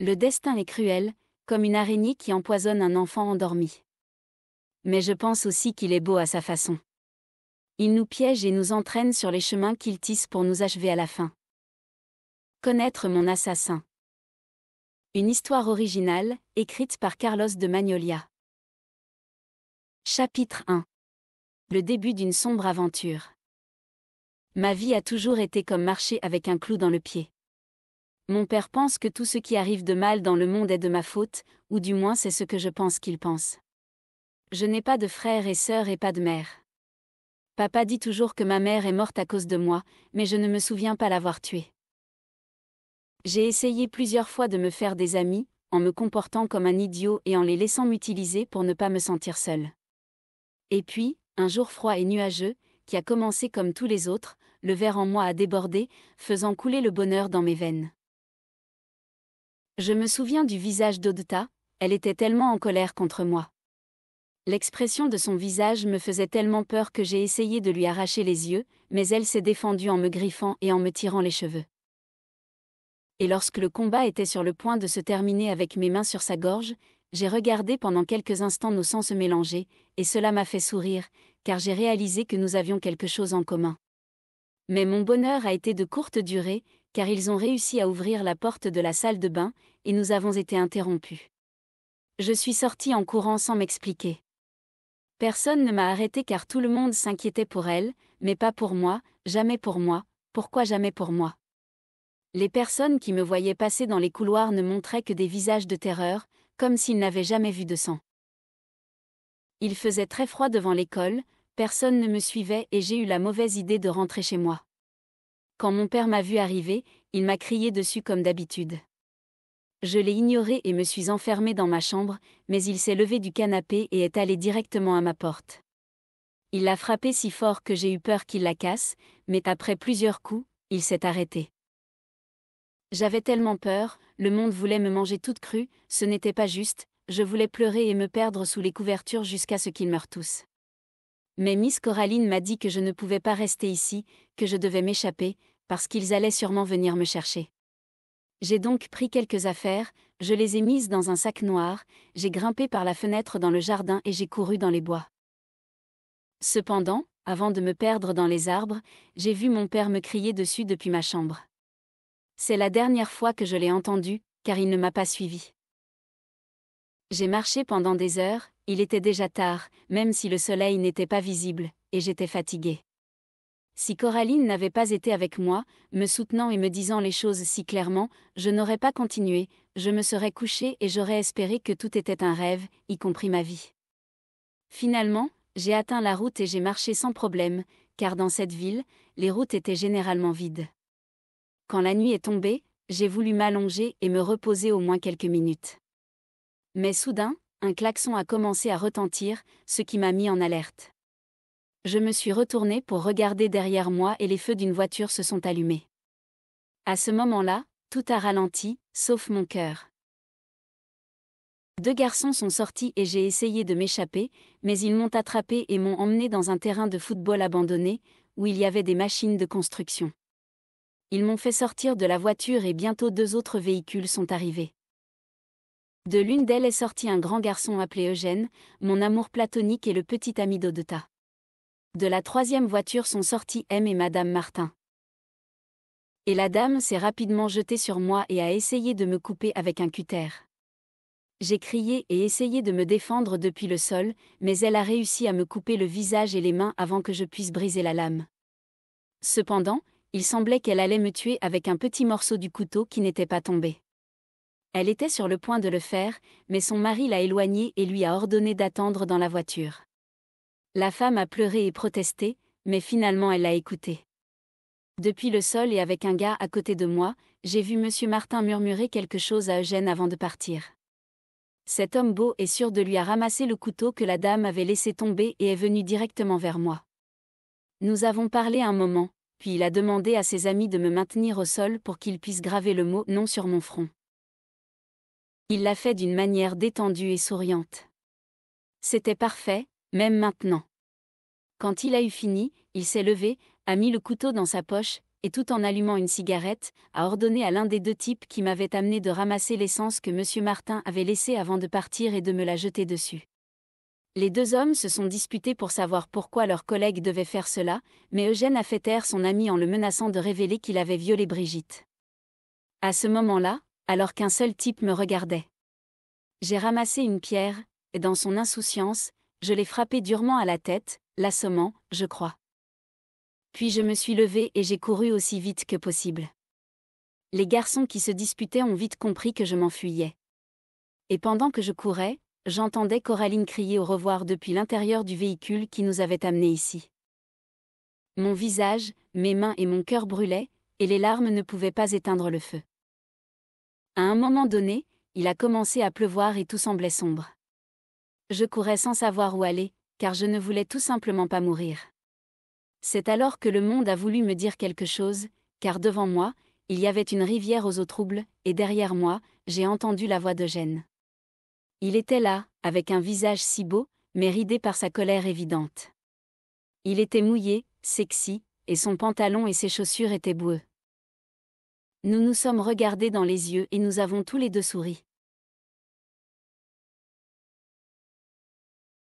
Le destin est cruel, comme une araignée qui empoisonne un enfant endormi. Mais je pense aussi qu'il est beau à sa façon. Il nous piège et nous entraîne sur les chemins qu'il tisse pour nous achever à la fin. Connaître mon assassin. Une histoire originale, écrite par Carlos de Magnolia. Chapitre 1 Le début d'une sombre aventure. Ma vie a toujours été comme marcher avec un clou dans le pied. Mon père pense que tout ce qui arrive de mal dans le monde est de ma faute, ou du moins c'est ce que je pense qu'il pense. Je n'ai pas de frère et sœur et pas de mère. Papa dit toujours que ma mère est morte à cause de moi, mais je ne me souviens pas l'avoir tuée. J'ai essayé plusieurs fois de me faire des amis, en me comportant comme un idiot et en les laissant m'utiliser pour ne pas me sentir seul. Et puis, un jour froid et nuageux, qui a commencé comme tous les autres, le verre en moi a débordé, faisant couler le bonheur dans mes veines. Je me souviens du visage d'Odeta, elle était tellement en colère contre moi. L'expression de son visage me faisait tellement peur que j'ai essayé de lui arracher les yeux, mais elle s'est défendue en me griffant et en me tirant les cheveux. Et lorsque le combat était sur le point de se terminer avec mes mains sur sa gorge, j'ai regardé pendant quelques instants nos sens se mélanger, et cela m'a fait sourire, car j'ai réalisé que nous avions quelque chose en commun. Mais mon bonheur a été de courte durée, car ils ont réussi à ouvrir la porte de la salle de bain, et nous avons été interrompus. Je suis sortie en courant sans m'expliquer. Personne ne m'a arrêté car tout le monde s'inquiétait pour elle, mais pas pour moi, jamais pour moi, pourquoi jamais pour moi Les personnes qui me voyaient passer dans les couloirs ne montraient que des visages de terreur, comme s'ils n'avaient jamais vu de sang. Il faisait très froid devant l'école, personne ne me suivait et j'ai eu la mauvaise idée de rentrer chez moi. Quand mon père m'a vu arriver, il m'a crié dessus comme d'habitude. Je l'ai ignoré et me suis enfermée dans ma chambre, mais il s'est levé du canapé et est allé directement à ma porte. Il l'a frappé si fort que j'ai eu peur qu'il la casse, mais après plusieurs coups, il s'est arrêté. J'avais tellement peur, le monde voulait me manger toute crue, ce n'était pas juste, je voulais pleurer et me perdre sous les couvertures jusqu'à ce qu'ils meurent tous. Mais Miss Coraline m'a dit que je ne pouvais pas rester ici, que je devais m'échapper, parce qu'ils allaient sûrement venir me chercher. J'ai donc pris quelques affaires, je les ai mises dans un sac noir, j'ai grimpé par la fenêtre dans le jardin et j'ai couru dans les bois. Cependant, avant de me perdre dans les arbres, j'ai vu mon père me crier dessus depuis ma chambre. C'est la dernière fois que je l'ai entendu, car il ne m'a pas suivi. J'ai marché pendant des heures, il était déjà tard, même si le soleil n'était pas visible, et j'étais fatiguée. Si Coraline n'avait pas été avec moi, me soutenant et me disant les choses si clairement, je n'aurais pas continué, je me serais couché et j'aurais espéré que tout était un rêve, y compris ma vie. Finalement, j'ai atteint la route et j'ai marché sans problème, car dans cette ville, les routes étaient généralement vides. Quand la nuit est tombée, j'ai voulu m'allonger et me reposer au moins quelques minutes. Mais soudain, un klaxon a commencé à retentir, ce qui m'a mis en alerte je me suis retourné pour regarder derrière moi et les feux d'une voiture se sont allumés. À ce moment-là, tout a ralenti, sauf mon cœur. Deux garçons sont sortis et j'ai essayé de m'échapper, mais ils m'ont attrapé et m'ont emmené dans un terrain de football abandonné, où il y avait des machines de construction. Ils m'ont fait sortir de la voiture et bientôt deux autres véhicules sont arrivés. De l'une d'elles est sorti un grand garçon appelé Eugène, mon amour platonique et le petit ami d'Odeta. De la troisième voiture sont sortis M et Madame Martin. Et la dame s'est rapidement jetée sur moi et a essayé de me couper avec un cutter. J'ai crié et essayé de me défendre depuis le sol, mais elle a réussi à me couper le visage et les mains avant que je puisse briser la lame. Cependant, il semblait qu'elle allait me tuer avec un petit morceau du couteau qui n'était pas tombé. Elle était sur le point de le faire, mais son mari l'a éloignée et lui a ordonné d'attendre dans la voiture. La femme a pleuré et protesté, mais finalement elle a écouté. Depuis le sol et avec un gars à côté de moi, j'ai vu M. Martin murmurer quelque chose à Eugène avant de partir. Cet homme beau et sûr de lui a ramassé le couteau que la dame avait laissé tomber et est venu directement vers moi. Nous avons parlé un moment, puis il a demandé à ses amis de me maintenir au sol pour qu'ils puissent graver le mot non sur mon front. Il l'a fait d'une manière détendue et souriante. C'était parfait, même maintenant. Quand il a eu fini, il s'est levé, a mis le couteau dans sa poche, et tout en allumant une cigarette, a ordonné à l'un des deux types qui m'avait amené de ramasser l'essence que M. Martin avait laissée avant de partir et de me la jeter dessus. Les deux hommes se sont disputés pour savoir pourquoi leur collègue devait faire cela, mais Eugène a fait taire son ami en le menaçant de révéler qu'il avait violé Brigitte. À ce moment-là, alors qu'un seul type me regardait, j'ai ramassé une pierre, et dans son insouciance, je l'ai frappé durement à la tête, l'assommant, je crois. Puis je me suis levé et j'ai couru aussi vite que possible. Les garçons qui se disputaient ont vite compris que je m'enfuyais. Et pendant que je courais, j'entendais Coraline crier au revoir depuis l'intérieur du véhicule qui nous avait amenés ici. Mon visage, mes mains et mon cœur brûlaient, et les larmes ne pouvaient pas éteindre le feu. À un moment donné, il a commencé à pleuvoir et tout semblait sombre. Je courais sans savoir où aller, car je ne voulais tout simplement pas mourir. C'est alors que le monde a voulu me dire quelque chose, car devant moi, il y avait une rivière aux eaux troubles, et derrière moi, j'ai entendu la voix d'Eugène. Il était là, avec un visage si beau, mais ridé par sa colère évidente. Il était mouillé, sexy, et son pantalon et ses chaussures étaient boueux. Nous nous sommes regardés dans les yeux et nous avons tous les deux souri.